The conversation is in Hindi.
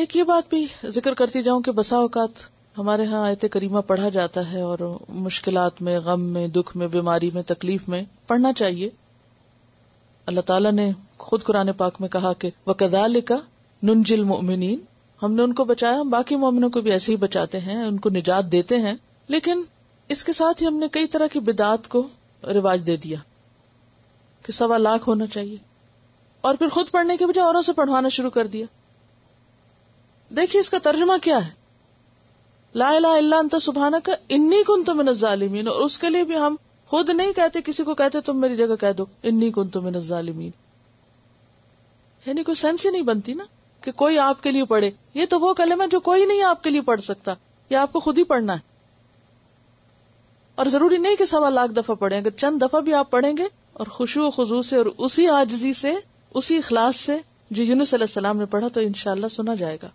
एक ये बात भी जिक्र करती जाऊं कि बसा औकात हमारे यहाँ आयत करीमा पढ़ा जाता है और मुश्किल में गम में दुख में बीमारी में तकलीफ में पढ़ना चाहिए अल्लाह तला ने खुद कुरान पाक में कहा कि वकदाल का नुनजिल मोमिन हमने उनको बचाया हम बाकी मोमिनों को भी ऐसे ही बचाते हैं उनको निजात देते हैं लेकिन इसके साथ ही हमने कई तरह की बिदात को रिवाज दे दिया कि सवा लाख होना चाहिए और फिर खुद पढ़ने के बजाय औरों से पढ़वाना शुरू कर दिया देखिए इसका तर्जमा क्या है लाला ला सुबहाना का इन्नी कुन तुम जालिमीन और उसके लिए भी हम खुद नहीं कहते किसी को कहते तुम मेरी जगह कह दो इन्नी कुन तुम जालिमीन यानी कोई सेंस ही नहीं बनती ना कि कोई आपके लिए पढ़े ये तो वो कलम है जो कोई नहीं आपके लिए पढ़ सकता ये आपको खुद ही पढ़ना है और जरूरी नहीं कि सवा लाख दफा पढ़े अगर चंद दफा भी आप पढ़ेंगे और खुशू खजू से और उसी आजजी से उसी अखलास से जो यूनुस ने पढ़ा तो इनशाला सुना जाएगा